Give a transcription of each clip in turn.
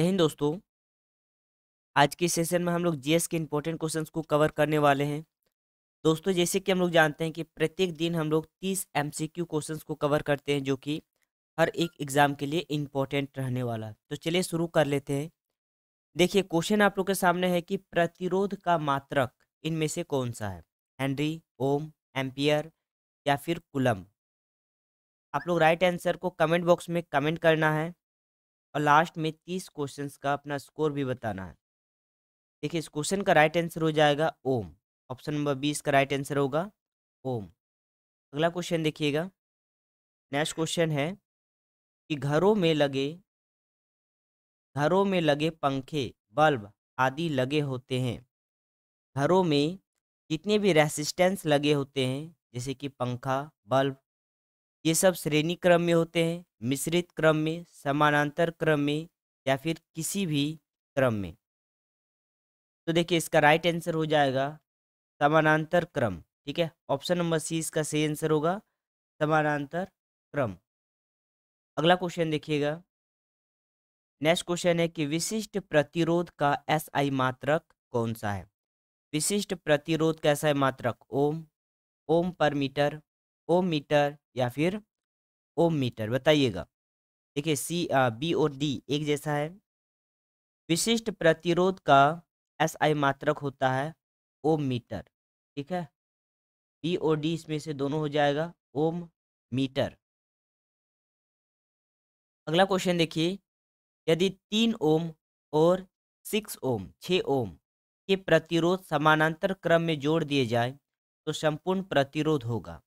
जय हिंद दोस्तों आज के सेशन में हम लोग जीएस के इम्पोर्टेंट क्वेश्चंस को कवर करने वाले हैं दोस्तों जैसे कि हम लोग जानते हैं कि प्रत्येक दिन हम लोग तीस एम सी क्यू क्वेश्चंस को कवर करते हैं जो कि हर एक एग्ज़ाम के लिए इम्पोर्टेंट रहने वाला तो चलिए शुरू कर लेते हैं देखिए क्वेश्चन आप लोग के सामने है कि प्रतिरोध का मात्रक इनमें से कौन सा है हेनरी ओम एम्पियर या फिर कुलम आप लोग राइट आंसर को कमेंट बॉक्स में कमेंट करना है और लास्ट में तीस क्वेश्चन का अपना स्कोर भी बताना है देखिए इस क्वेश्चन का राइट आंसर हो जाएगा ओम ऑप्शन नंबर बीस का राइट आंसर होगा ओम अगला क्वेश्चन देखिएगा नेक्स्ट क्वेश्चन है कि घरों में लगे घरों में लगे पंखे बल्ब आदि लगे होते हैं घरों में जितने भी रेसिस्टेंस लगे होते हैं जैसे कि पंखा बल्ब ये सब श्रेणी क्रम में होते हैं मिश्रित क्रम में समानांतर क्रम में या फिर किसी भी क्रम में तो देखिए इसका राइट आंसर हो जाएगा समानांतर क्रम ठीक है ऑप्शन नंबर सी इसका सही आंसर होगा समानांतर क्रम अगला क्वेश्चन देखिएगा नेक्स्ट क्वेश्चन है कि विशिष्ट प्रतिरोध का एस आई मात्रक कौन सा है विशिष्ट प्रतिरोध का एस आई मात्रक ओम ओम पर मीटर ओम मीटर या फिर ओम मीटर बताइएगा देखिए सी बी और डी एक जैसा है विशिष्ट प्रतिरोध का एस आई मात्रक होता है ओम मीटर ठीक है बी और डी इसमें से दोनों हो जाएगा ओम मीटर अगला क्वेश्चन देखिए यदि तीन ओम और सिक्स ओम छः ओम के प्रतिरोध समानांतर क्रम में जोड़ दिए जाए तो संपूर्ण प्रतिरोध होगा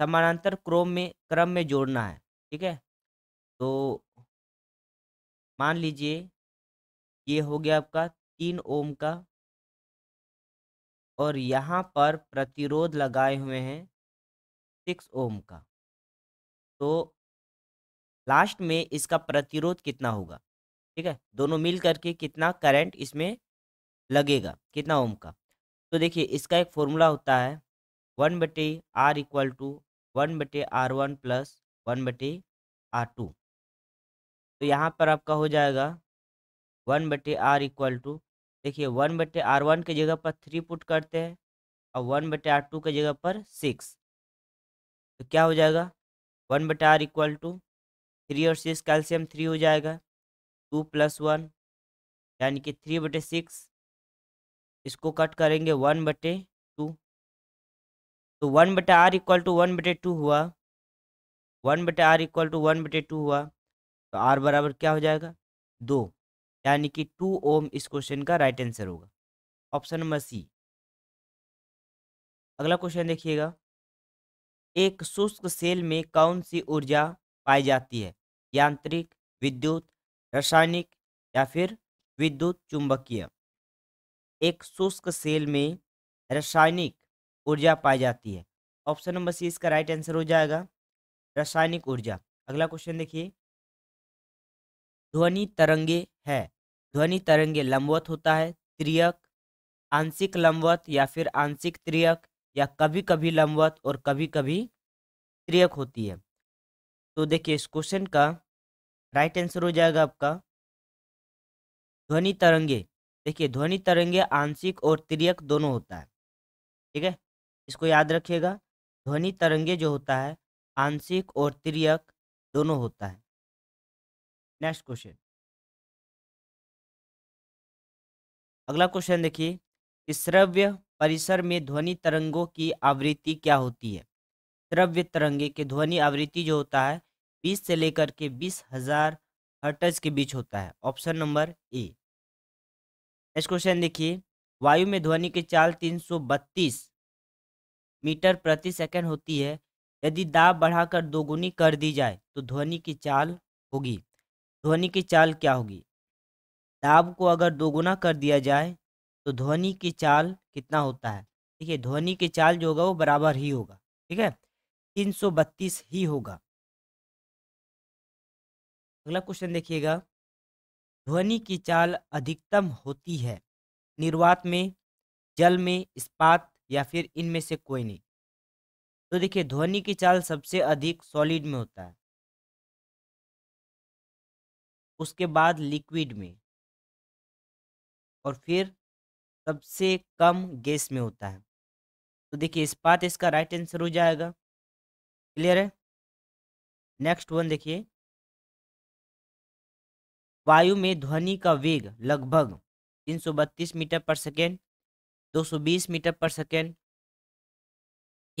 समानांतर क्रोम में क्रम में जोड़ना है ठीक है तो मान लीजिए ये हो गया आपका तीन ओम का और यहाँ पर प्रतिरोध लगाए हुए हैं सिक्स ओम का तो लास्ट में इसका प्रतिरोध कितना होगा ठीक है दोनों मिल करके कितना करंट इसमें लगेगा कितना ओम का तो देखिए इसका एक फॉर्मूला होता है वन बटे आर इक्वल टू वन बटे आर वन प्लस वन बटे आर टू तो यहाँ पर आपका हो जाएगा वन बटे आर इक्वल टू देखिए वन बटे आर वन के जगह पर थ्री पुट करते हैं और वन बटे आर टू के जगह पर सिक्स तो क्या हो जाएगा वन बटे आर इक्वल टू थ्री और सिक्स कैल्शियम थ्री हो जाएगा टू प्लस वन यानी कि थ्री बटे सिक्स इसको कट करेंगे वन बटे टू तो वन बटे आर इक्वल टू वन बटे टू हुआ वन बटे आर इक्वल टू वन बटे टू हुआ तो आर बराबर क्या हो जाएगा दो यानी कि टू ओम इस क्वेश्चन का राइट आंसर होगा ऑप्शन नंबर सी अगला क्वेश्चन देखिएगा एक शुष्क सेल में कौन सी ऊर्जा पाई जाती है यांत्रिक विद्युत रासायनिक या फिर विद्युत चुंबकीय एक शुष्क सेल में रासायनिक ऊर्जा पाई जाती है ऑप्शन नंबर सी इसका राइट आंसर हो जाएगा रासायनिक ऊर्जा अगला क्वेश्चन देखिए ध्वनि तरंगे है ध्वनि तरंगे लंबवत होता है त्रियक आंशिक लंबवत या फिर आंशिक त्रियक या कभी कभी लंबवत और कभी कभी त्रियक होती है तो देखिए इस क्वेश्चन का राइट आंसर हो जाएगा आपका ध्वनि तरंगे देखिए ध्वनि तरंगे आंशिक और त्रियक दोनों होता है ठीक है इसको याद रखिएगा ध्वनि तरंगे जो होता है आंशिक और तिरक दोनों होता है नेक्स्ट क्वेश्चन अगला क्वेश्चन देखिए श्रव्य परिसर में ध्वनि तरंगों की आवृत्ति क्या होती है श्रव्य तरंगे के ध्वनि आवृत्ति जो होता है बीस से लेकर के बीस हजार हर्टज के बीच होता है option number A next question देखिए वायु में ध्वनि के चाल तीन मीटर प्रति सेकंड होती है यदि दाब बढ़ाकर दोगुनी कर दी जाए तो ध्वनि की चाल होगी ध्वनि की चाल क्या होगी दाब को अगर दोगुना कर दिया जाए तो ध्वनि की चाल कितना होता है ठीक है ध्वनि की चाल जो होगा वो बराबर ही होगा ठीक है तीन सौ बत्तीस ही होगा अगला क्वेश्चन देखिएगा ध्वनि की चाल अधिकतम होती है निर्वात में जल में इस्पात या फिर इनमें से कोई नहीं तो देखिए ध्वनि की चाल सबसे अधिक सॉलिड में होता है उसके बाद लिक्विड में और फिर सबसे कम गैस में होता है तो देखिए इस बात इसका राइट आंसर हो जाएगा क्लियर है नेक्स्ट वन देखिए वायु में ध्वनि का वेग लगभग 332 metre per second 220 metre per second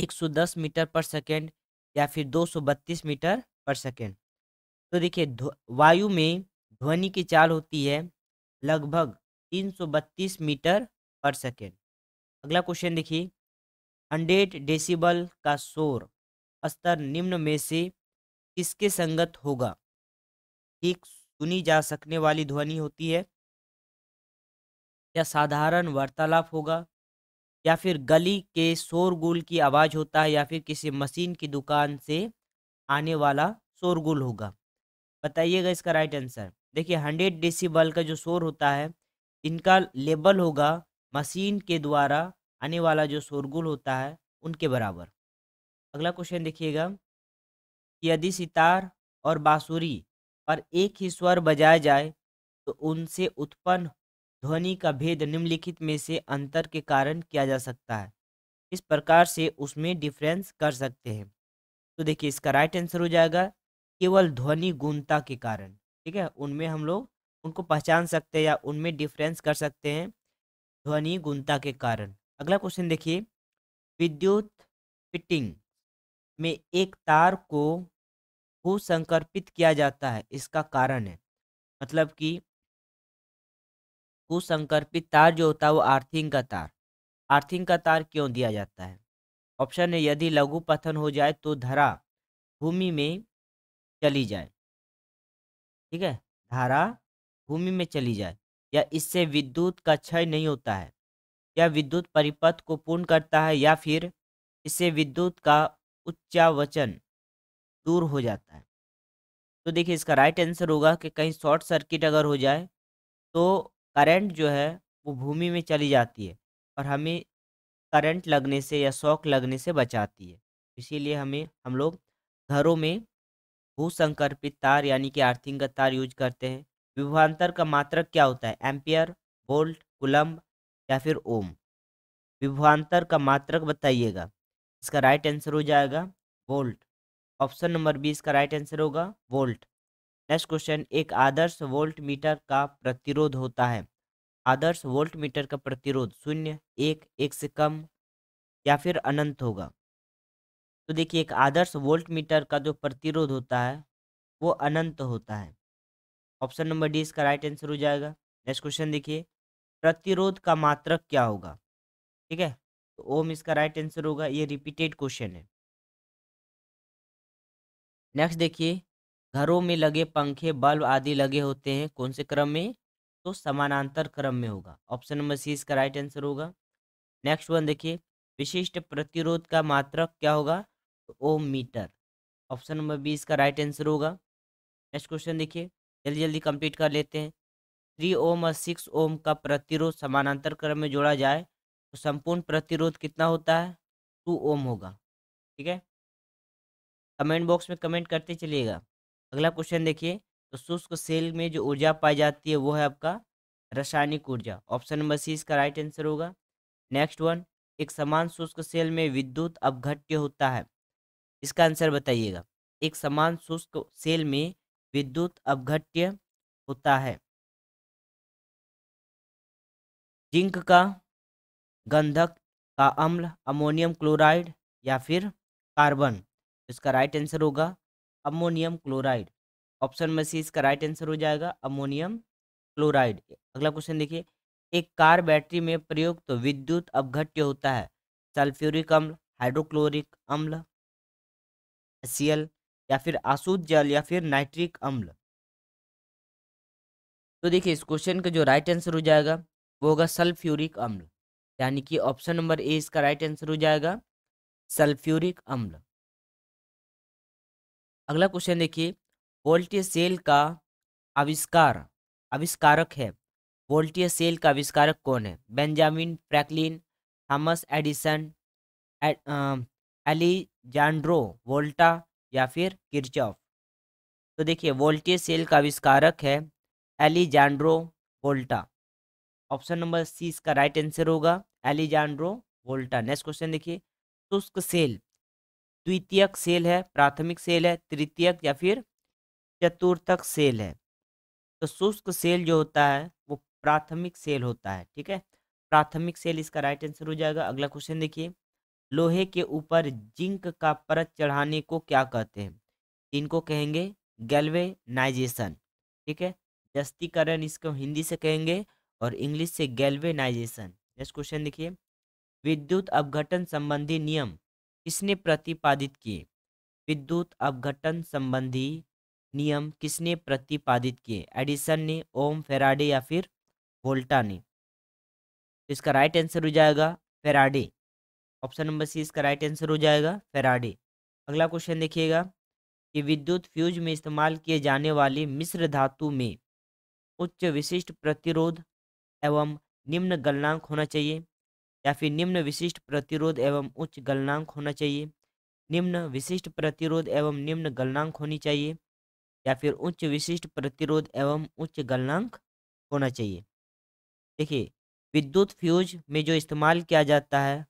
110 metre per second या फिर 232 मीटर पर सेकेंड तो देखिए वायु में ध्वनि की चाल होती है लगभग 332 मीटर पर सेकेंड अगला क्वेश्चन देखिए 100 डेसिबल का शोर स्तर निम्न में से किसके संगत होगा ठीक सुनी जा सकने वाली ध्वनि होती है या साधारण वार्तालाप होगा या फिर गली के शोरगुल की आवाज़ होता है या फिर किसी मशीन की दुकान से आने वाला शोरगुल होगा बताइएगा इसका राइट आंसर देखिए हंड्रेड डेसीबल का जो शोर होता है इनका लेबल होगा मशीन के द्वारा आने वाला जो शोरगुल होता है उनके बराबर अगला क्वेश्चन देखिएगा कि यदि सितार और बाँसुरी पर एक ही स्वर बजाया जाए तो उनसे उत्पन्न ध्वनि का भेद निम्नलिखित में से अंतर के कारण किया जा सकता है इस प्रकार से उसमें डिफरेंस कर सकते हैं तो देखिए इसका राइट आंसर हो जाएगा केवल ध्वनि गुणता के कारण ठीक है उनमें हम लोग उनको पहचान सकते हैं या उनमें डिफरेंस कर सकते हैं ध्वनि गुणता के कारण अगला क्वेश्चन देखिए विद्युत फिटिंग में एक तार को भूसंकर्पित किया जाता है इसका कारण है मतलब कि कुसंकर्पित तार जो होता है वो आर्थिंग का तार आर्थिंग का तार क्यों दिया जाता है ऑप्शन है यदि लघु पथन हो जाए तो धरा भूमि में चली जाए ठीक है धारा भूमि में चली जाए या इससे विद्युत का क्षय नहीं होता है या विद्युत परिपथ को पूर्ण करता है या फिर इससे विद्युत का उच्चावचन दूर हो जाता है तो देखिए इसका राइट आंसर होगा कि कहीं शॉर्ट सर्किट अगर हो जाए तो करंट जो है वो भूमि में चली जाती है और हमें करंट लगने से या शॉक लगने से बचाती है इसीलिए हमें हम लोग घरों में भूसंकर्पित तार यानी कि आर्थिंग का तार यूज करते हैं विभवांतर का मात्रक क्या होता है एम्पियर वोल्ट कुलम्ब या फिर ओम विभवांतर का मात्रक बताइएगा इसका राइट आंसर हो जाएगा वोल्ट ऑप्शन नंबर बी इसका राइट आंसर होगा वोल्ट नेक्स्ट क्वेश्चन एक आदर्श वोल्ट मीटर का प्रतिरोध होता है आदर्श वोल्ट मीटर का प्रतिरोध शून्य एक एक से कम या फिर अनंत होगा तो देखिए एक आदर्श वोल्ट मीटर का जो प्रतिरोध होता है वो अनंत होता है ऑप्शन नंबर डी इसका राइट आंसर हो जाएगा नेक्स्ट क्वेश्चन देखिए प्रतिरोध का मात्रक क्या होगा ठीक है तो ओम इसका राइट आंसर होगा ये रिपीटेड क्वेश्चन है नेक्स्ट देखिए घरों में लगे पंखे बल्ब आदि लगे होते हैं कौन से क्रम में तो समानांतर क्रम में होगा ऑप्शन नंबर सी इसका राइट आंसर होगा नेक्स्ट वन देखिए विशिष्ट प्रतिरोध का मात्रक क्या होगा तो ohm metre option number B इसका राइट आंसर होगा नेक्स्ट क्वेश्चन देखिए जल्दी जल्दी कंप्लीट कर लेते हैं थ्री ओम और सिक्स ओम का प्रतिरोध समानांतर क्रम में जोड़ा जाए तो संपूर्ण प्रतिरोध कितना होता है टू ओम होगा ठीक है कमेंट बॉक्स में कमेंट करते चलिएगा अगला क्वेश्चन देखिए तो शुष्क सेल में जो ऊर्जा पाई जाती है वो है आपका रासायनिक ऊर्जा ऑप्शन नंबर सी इसका राइट आंसर होगा नेक्स्ट वन एक समान शुष्क सेल में विद्युत अपघट्य होता है इसका आंसर बताइएगा एक समान शुष्क सेल में विद्युत अपघट्य होता है जिंक का गंधक का अम्ल अमोनियम क्लोराइड या फिर कार्बन इसका राइट आंसर होगा अमोनियम क्लोराइड ऑप्शन में सी इसका राइट आंसर हो जाएगा अमोनियम क्लोराइड अगला क्वेश्चन देखिए एक कार बैटरी में प्रयुक्त तो विद्युत अपघट्य होता है सल्फ्यूरिक अम्ल हाइड्रोक्लोरिक अम्ल सीएल या फिर आसूद जल या फिर नाइट्रिक अम्ल तो देखिए इस क्वेश्चन का जो राइट आंसर हो जाएगा वो होगा सल्फ्यूरिक अम्ल यानी कि ऑप्शन नंबर ए इसका राइट आंसर हो जाएगा सल्फ्यूरिक अम्ल अगला क्वेश्चन देखिए वोल्टीय सेल का आविष्कार आविष्कारक है वोल्टीय सेल का आविष्कारक कौन है Benjamin Franklin Thomas Edison Alessandro Volta या फिर किरचॉफ तो देखिए वोल्टीय सेल का आविष्कारक है एलिजांड्रो वोल्टा ऑप्शन नंबर सी इसका राइट आंसर होगा एलिजांड्रो वोल्टा नेक्स्ट क्वेश्चन देखिए शुष्क सेल द्वितीयक सेल है प्राथमिक सेल है तृतीयक या फिर चतुर्थक सेल है तो शुष्क सेल जो होता है वो प्राथमिक सेल होता है ठीक है प्राथमिक सेल इसका राइट आंसर हो जाएगा अगला क्वेश्चन देखिए लोहे के ऊपर जिंक का परत चढ़ाने को क्या कहते हैं इनको कहेंगे गैल्वेनाइजेशन ठीक है जस्तीकरण इसको हिंदी से कहेंगे और इंग्लिश से गैल्वेनाइजेशन नेक्स्ट क्वेश्चन देखिए विद्युत अपघटन संबंधी नियम किसने प्रतिपादित किए विद्युत अपघटन संबंधी नियम किसने प्रतिपादित किए एडिसन ने ओम फेराडे या फिर वोल्टा ने तो इसका राइट आंसर हो जाएगा फेराडे ऑप्शन नंबर सी इसका राइट आंसर हो जाएगा फेराडे अगला क्वेश्चन देखिएगा कि विद्युत फ्यूज में इस्तेमाल किए जाने वाले मिश्र धातु में उच्च विशिष्ट प्रतिरोध एवं निम्न गलनांक होना चाहिए या फिर निम्न विशिष्ट प्रतिरोध एवं उच्च गलनांक होना चाहिए निम्न विशिष्ट प्रतिरोध एवं निम्न गलनांक होनी चाहिए या फिर उच्च विशिष्ट प्रतिरोध एवं उच्च गलनांक होना चाहिए देखिए विद्युत फ्यूज में जो इस्तेमाल किया जाता है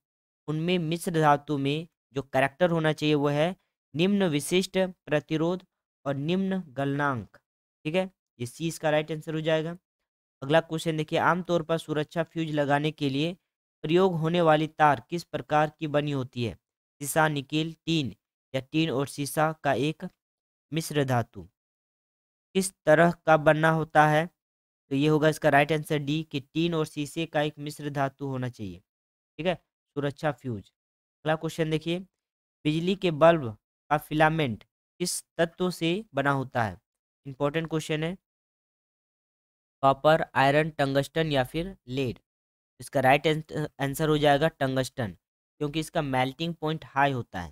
उनमें मिश्र धातु में जो करैक्टर होना चाहिए वह है निम्न विशिष्ट प्रतिरोध और निम्न गलनांक ठीक है ये सी इसका राइट आंसर हो जाएगा अगला क्वेश्चन देखिए आमतौर पर सुरक्षा फ्यूज लगाने के लिए प्रयोग होने वाली तार किस प्रकार की बनी होती है सीसा निकिल टीन या टीन और सीसा का एक मिश्र धातु किस तरह का बनना होता है तो ये होगा इसका राइट आंसर डी कि टीन और शीशे का एक मिश्र धातु होना चाहिए ठीक है सुरक्षा फ्यूज अगला क्वेश्चन देखिए बिजली के बल्ब का फिलामेंट किस तत्व से बना होता है इंपॉर्टेंट क्वेश्चन है कॉपर आयरन टंगस्टन या फिर लेड इसका राइट आंसर हो जाएगा टंगस्टन क्योंकि इसका मेल्टिंग पॉइंट हाई होता है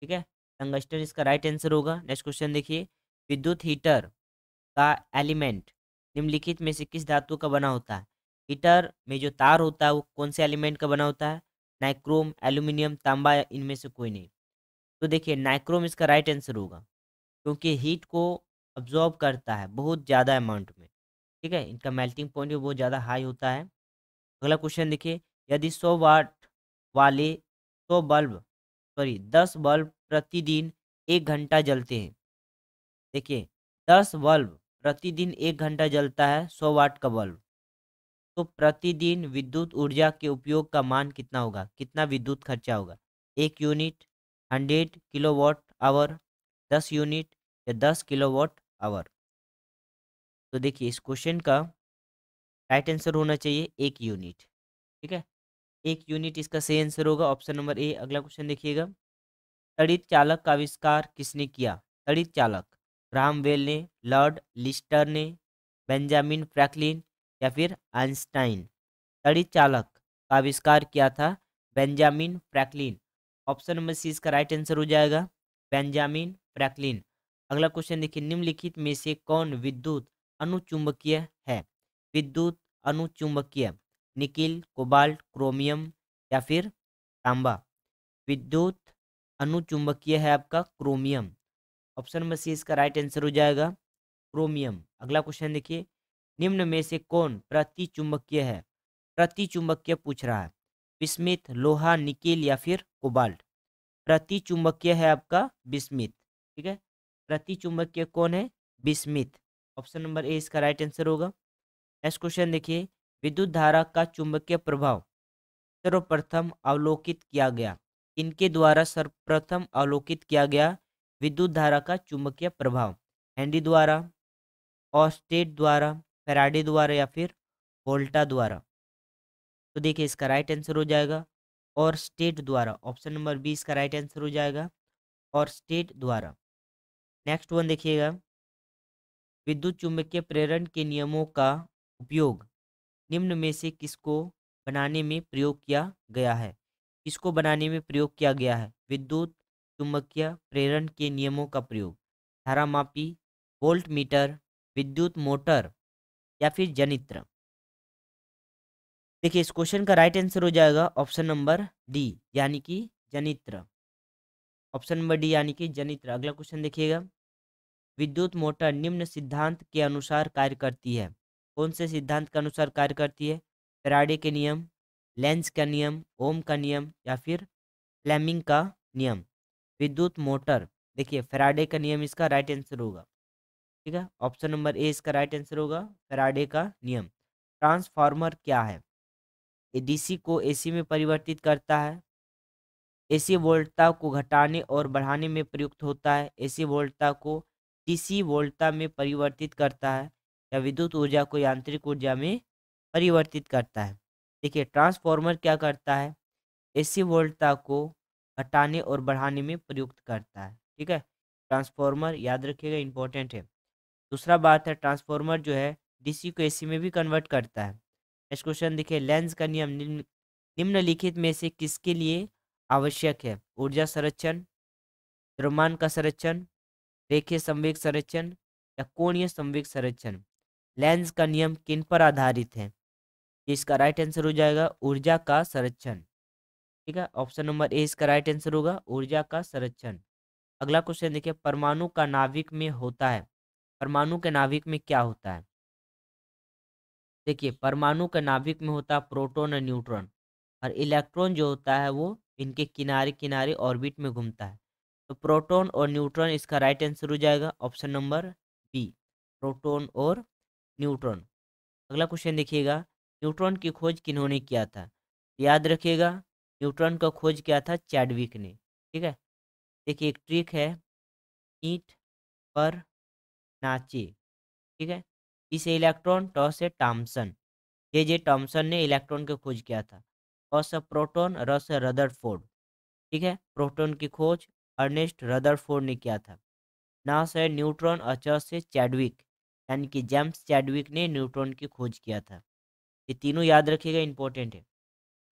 ठीक है टंगस्टन इसका राइट आंसर होगा नेक्स्ट क्वेश्चन देखिए विद्युत हीटर का एलिमेंट निम्नलिखित में से किस धातु का बना होता है हीटर में जो तार होता है वो कौन से एलिमेंट का बना होता है नाइक्रोम एल्यूमिनियम तांबा इनमें से कोई नहीं तो देखिए नाइक्रोम इसका राइट आंसर होगा क्योंकि हीट को अब्जॉर्ब करता है बहुत ज़्यादा अमाउंट में ठीक है इनका मेल्टिंग पॉइंट भी बहुत ज़्यादा हाई होता है अगला क्वेश्चन देखिए यदि सौ वाट वाले सौ बल्ब सॉरी दस बल्ब प्रतिदिन एक घंटा जलते हैं देखिए दस बल्ब प्रतिदिन एक घंटा जलता है सौ वाट का बल्ब तो प्रतिदिन विद्युत ऊर्जा के उपयोग का मान कितना होगा कितना विद्युत खर्चा होगा एक unit hundred kilowatt hour दस यूनिट या दस किलो वाट आवर तो देखिए इस क्वेश्चन का राइट आंसर होना चाहिए एक यूनिट ठीक है एक यूनिट इसका सही आंसर होगा ऑप्शन नंबर ए अगला क्वेश्चन देखिएगा तड़ित चालक का आविष्कार किसने किया तड़ित चालक वेल ने लॉर्ड लिस्टर ने बेंजामिन फ्रैकलिन या फिर आइंस्टाइन तड़ित चालक का आविष्कार किया था Benjamin Franklin option number C इसका राइट आंसर हो जाएगा बेंजामिन फ्रैकलिन अगला क्वेश्चन देखिए निम्नलिखित में से कौन विद्युत अनुचुंबकीय है विद्युत अनुचुंबकीय निकिल कोबाल्ट क्रोमियम या फिर तांबा विद्युत अनुचुंबकीय है आपका क्रोमियम ऑप्शन नंबर सी इसका राइट आंसर हो जाएगा क्रोमियम अगला क्वेश्चन देखिए निम्न में से कौन प्रति चुंबकीय है प्रति चुंबकीय पूछ रहा है विस्मित लोहा निकिल या फिर कोबाल्ट प्रति चुंबकीय है आपका विस्मित ठीक है प्रति चुंबकीय कौन है विस्मित ऑप्शन नंबर ए इसका राइट आंसर होगा नेक्स्ट क्वेश्चन देखिए विद्युत धारा का चुंबकीय प्रभाव सर्वप्रथम अवलोकित किया गया इनके द्वारा सर्वप्रथम अवलोकित किया गया विद्युत धारा का चुंबकीय प्रभाव हैंडी द्वारा ऑस्टेट द्वारा फेराडे द्वारा या फिर वोल्टा द्वारा तो देखिए इसका राइट आंसर हो जाएगा और स्टेट द्वारा ऑप्शन नंबर बी इसका राइट आंसर हो जाएगा और स्टेट द्वारा नेक्स्ट वन देखिएगा विद्युत चुंबकीय प्रेरण के नियमों का उपयोग निम्न में से किसको बनाने में प्रयोग किया गया है किसको बनाने में प्रयोग किया गया है विद्युत चुंबकीय प्रेरण के नियमों का प्रयोग धारामापी वोल्ट मीटर विद्युत मोटर या फिर जनित्र देखिए इस क्वेश्चन का राइट आंसर हो जाएगा ऑप्शन नंबर डी यानी कि जनित्र ऑप्शन नंबर डी यानी कि जनित्र अगला क्वेश्चन देखिएगा विद्युत मोटर निम्न सिद्धांत के अनुसार कार्य करती है कौन से सिद्धांत के अनुसार कार्य करती है फेराडे के नियम लेंस का नियम ओम का नियम या फिर फ्लेमिंग का नियम विद्युत मोटर देखिए फेराडे का नियम इसका राइट आंसर होगा ठीक है ऑप्शन नंबर ए इसका राइट आंसर होगा फेराडे का नियम ट्रांसफार्मर क्या है ये डीसी को एसी में परिवर्तित करता है एसी वोल्टता को घटाने और बढ़ाने में प्रयुक्त होता है एसी वोल्टता को डीसी वोल्टता में परिवर्तित करता है या विद्युत ऊर्जा को यांत्रिक ऊर्जा में परिवर्तित करता है देखिए ट्रांसफॉर्मर क्या करता है एसी वोल्टता को घटाने और बढ़ाने में प्रयुक्त करता है ठीक है ट्रांसफॉर्मर याद रखिएगा इंपॉर्टेंट है दूसरा बात है ट्रांसफॉर्मर जो है डीसी को एसी में भी कन्वर्ट करता है नेक्स्ट क्वेश्चन देखिए लेंस का नियम निम्न निम्नलिखित में से किसके लिए आवश्यक है ऊर्जा संरक्षण द्रव्यमान का संरक्षण रेखीय संवेग संरक्षण या कोणीय संवेग संरक्षण लेंस का नियम किन पर आधारित है इसका राइट आंसर हो जाएगा ऊर्जा का संरक्षण ठीक है ऑप्शन नंबर ए इसका राइट आंसर होगा ऊर्जा का संरक्षण अगला क्वेश्चन देखिए परमाणु का नाभिक में होता है परमाणु के नाभिक में क्या होता है देखिए परमाणु के नाभिक में होता है प्रोटोन और न्यूट्रॉन और इलेक्ट्रॉन जो होता है वो इनके किनारे किनारे ऑर्बिट में घूमता है तो प्रोटोन और न्यूट्रॉन इसका राइट आंसर हो जाएगा ऑप्शन नंबर बी प्रोटोन और न्यूट्रॉन अगला क्वेश्चन देखिएगा न्यूट्रॉन की खोज किन्होंने किया था याद रखिएगा न्यूट्रॉन का खोज किया था चैडविक ने ठीक है देखिए एक ट्रिक है ईट पर नाचे ठीक है इसे इलेक्ट्रॉन टॉस है टॉमसन जे जे टॉमसन ने इलेक्ट्रॉन का खोज किया था कॉस प्रोटोन रस रदरफोर्ड ठीक है प्रोटोन की खोज अर्नेस्ट रदरफोर्ड ने किया था ना है न्यूट्रॉन और च से चैडविक यानी कि जेम्स चैडविक ने न्यूट्रॉन की खोज किया था ये तीनों याद रखिएगा इंपॉर्टेंट है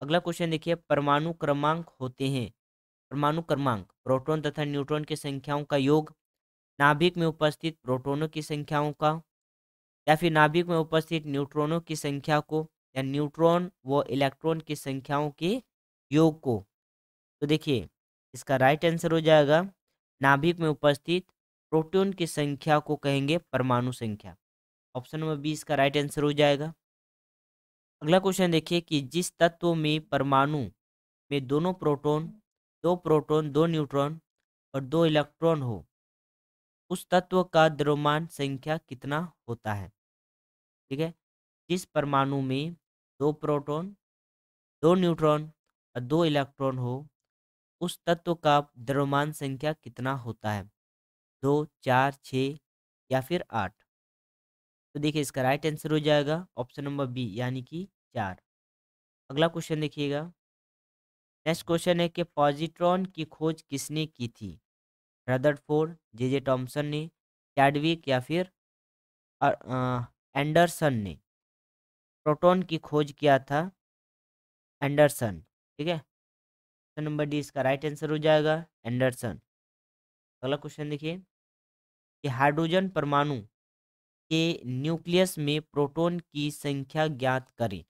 अगला क्वेश्चन देखिए परमाणु क्रमांक होते हैं परमाणु क्रमांक प्रोटोन तथा न्यूट्रॉन की संख्याओं का योग नाभिक में उपस्थित प्रोटोनों की संख्याओं का या फिर नाभिक में उपस्थित न्यूट्रॉनों की संख्या को या न्यूट्रॉन व इलेक्ट्रॉन की संख्याओं के योग को तो देखिए इसका राइट आंसर हो जाएगा नाभिक में उपस्थित प्रोटोन की संख्या को कहेंगे परमाणु संख्या ऑप्शन नंबर बी इसका राइट आंसर हो जाएगा अगला क्वेश्चन देखिए कि जिस तत्व में परमाणु में दोनों प्रोटॉन दो प्रोटॉन दो न्यूट्रॉन और दो इलेक्ट्रॉन हो उस तत्व का द्रव्यमान संख्या कितना होता है ठीक है जिस परमाणु में दो प्रोटॉन दो न्यूट्रॉन और दो इलेक्ट्रॉन हो उस तत्व का द्रव्यमान संख्या कितना होता है दो चार छ या फिर आठ तो देखिए इसका राइट आंसर हो जाएगा ऑप्शन नंबर बी यानी कि चार अगला क्वेश्चन देखिएगा नेक्स्ट क्वेश्चन है कि पॉजिट्रॉन की खोज किसने की थी फोर्ड जे जे टॉम्सन ने चैडविक या फिर एंडरसन ने प्रोटॉन की खोज किया था एंडरसन ठीक है ऑप्शन नंबर डी इसका राइट आंसर हो जाएगा एंडरसन अगला क्वेश्चन देखिए कि हाइड्रोजन परमाणु के न्यूक्लियस में प्रोटॉन की संख्या ज्ञात करें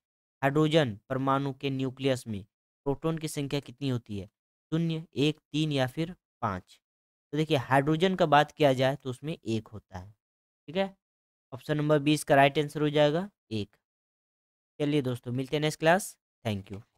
हाइड्रोजन परमाणु के न्यूक्लियस में प्रोटॉन की संख्या कितनी होती है शून्य एक तीन या फिर पाँच तो देखिए हाइड्रोजन का बात किया जाए तो उसमें एक होता है ठीक है ऑप्शन नंबर बीस का राइट आंसर हो जाएगा एक चलिए दोस्तों मिलते हैं नेक्स्ट क्लास थैंक यू